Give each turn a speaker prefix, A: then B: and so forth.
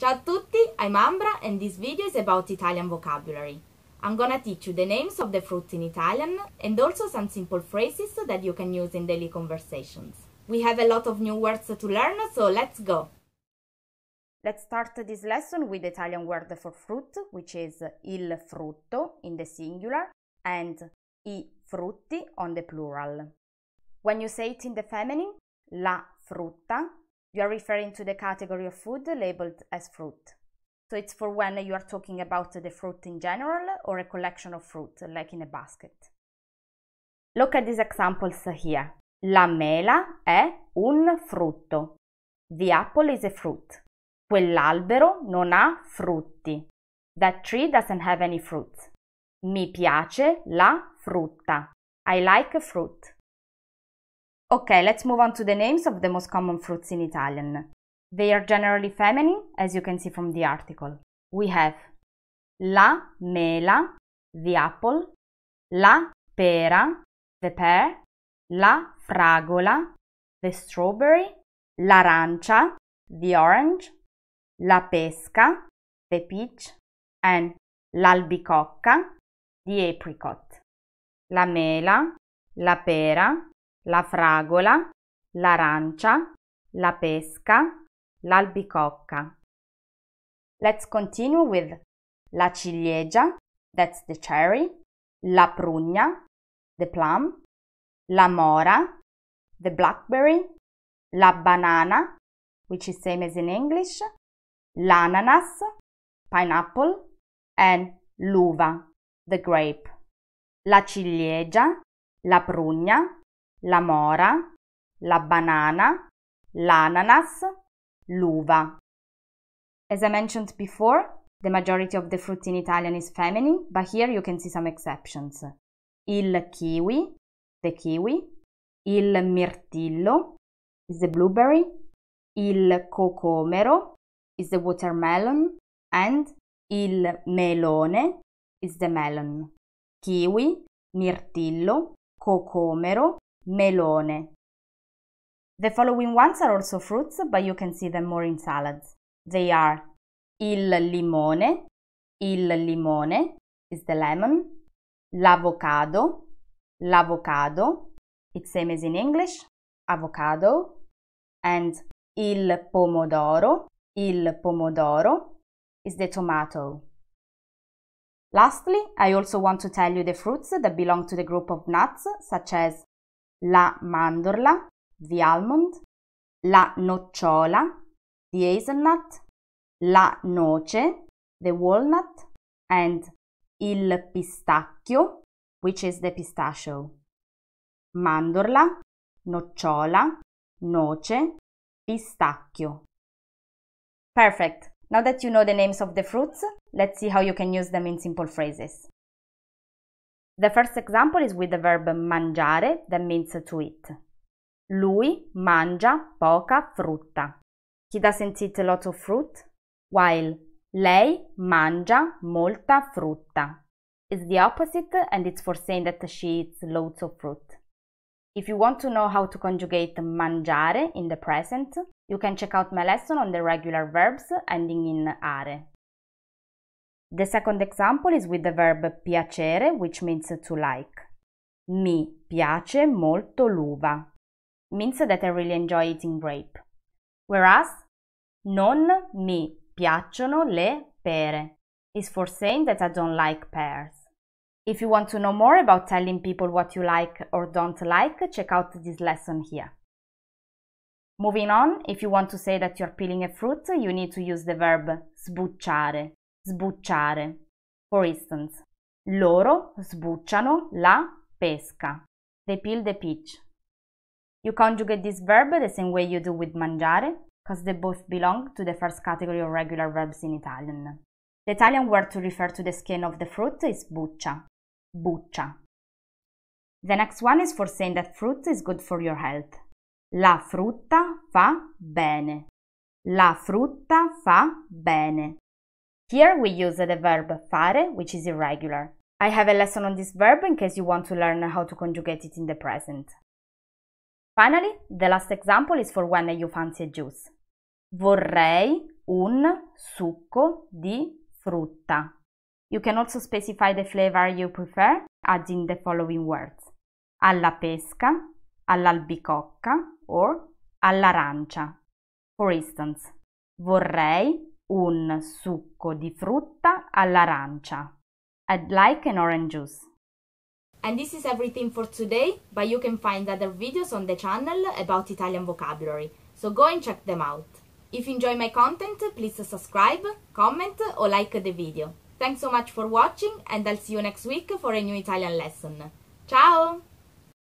A: Ciao a tutti, I'm Ambra and this video is about Italian vocabulary. I'm gonna teach you the names of the fruits in Italian and also some simple phrases that you can use in daily conversations. We have a lot of new words to learn, so let's go! Let's start this lesson with the Italian word for fruit, which is il frutto in the singular and i frutti on the plural. When you say it in the feminine, la frutta you are referring to the category of food labeled as fruit. So it's for when you are talking about the fruit in general or a collection of fruit, like in a basket. Look at these examples here. La mela è un frutto. The apple is a fruit. Quell'albero non ha frutti. That tree doesn't have any fruits. Mi piace la frutta. I like fruit. Okay, let's move on to the names of the most common fruits in Italian. They are generally feminine, as you can see from the article. We have la mela, the apple, la pera, the pear, la fragola, the strawberry, l'arancia, the orange, la pesca, the peach, and l'albicocca, the apricot. La mela, la pera, la fragola, l'arancia, la pesca, l'albicocca. Let's continue with la ciliegia, that's the cherry, la prugna, the plum, la mora, the blackberry, la banana, which is same as in English, l'ananas, pineapple, and l'uva, the grape. La ciliegia, la prugna, la mora, la banana, l'ananas, l'uva. As I mentioned before, the majority of the fruit in Italian is feminine, but here you can see some exceptions. Il kiwi, the kiwi, il mirtillo is the blueberry, il cocomero is the watermelon, and il melone is the melon. Kiwi, mirtillo, cocomero, melone. The following ones are also fruits, but you can see them more in salads. They are il limone, il limone is the lemon, l'avocado, l'avocado, it's same as in English, avocado, and il pomodoro, il pomodoro is the tomato. Lastly, I also want to tell you the fruits that belong to the group of nuts, such as la mandorla, the almond, la nocciola, the hazelnut, la noce, the walnut, and il pistacchio, which is the pistachio. Mandorla, nocciola, noce, pistacchio. Perfect. Now that you know the names of the fruits, let's see how you can use them in simple phrases. The first example is with the verb mangiare, that means to eat. Lui mangia poca frutta. He doesn't eat a lot of fruit, while lei mangia molta frutta. It's the opposite and it's for saying that she eats loads of fruit. If you want to know how to conjugate mangiare in the present, you can check out my lesson on the regular verbs ending in are. The second example is with the verb piacere, which means to like. Mi piace molto l'uva means that I really enjoy eating grape. Whereas non mi piacciono le pere is for saying that I don't like pears. If you want to know more about telling people what you like or don't like, check out this lesson here. Moving on, if you want to say that you're peeling a fruit, you need to use the verb sbucciare, sbucciare. For instance, loro sbucciano la pesca. They peel the peach. You conjugate this verb the same way you do with mangiare, because they both belong to the first category of regular verbs in Italian. The Italian word to refer to the skin of the fruit is buccia. Buccia. The next one is for saying that fruit is good for your health. La frutta fa bene. La frutta fa bene. Here we use the verb fare, which is irregular. I have a lesson on this verb in case you want to learn how to conjugate it in the present. Finally, the last example is for when you fancy a juice. Vorrei un succo di frutta. You can also specify the flavor you prefer, adding the following words. Alla pesca, all'albicocca, or all'arancia. For instance, vorrei un succo di frutta all'arancia. I'd like an orange juice. And this is everything for today, but you can find other videos on the channel about Italian vocabulary, so go and check them out. If you enjoy my content, please subscribe, comment or like the video. Thanks so much for watching and I'll see you next week for a new Italian lesson. Ciao!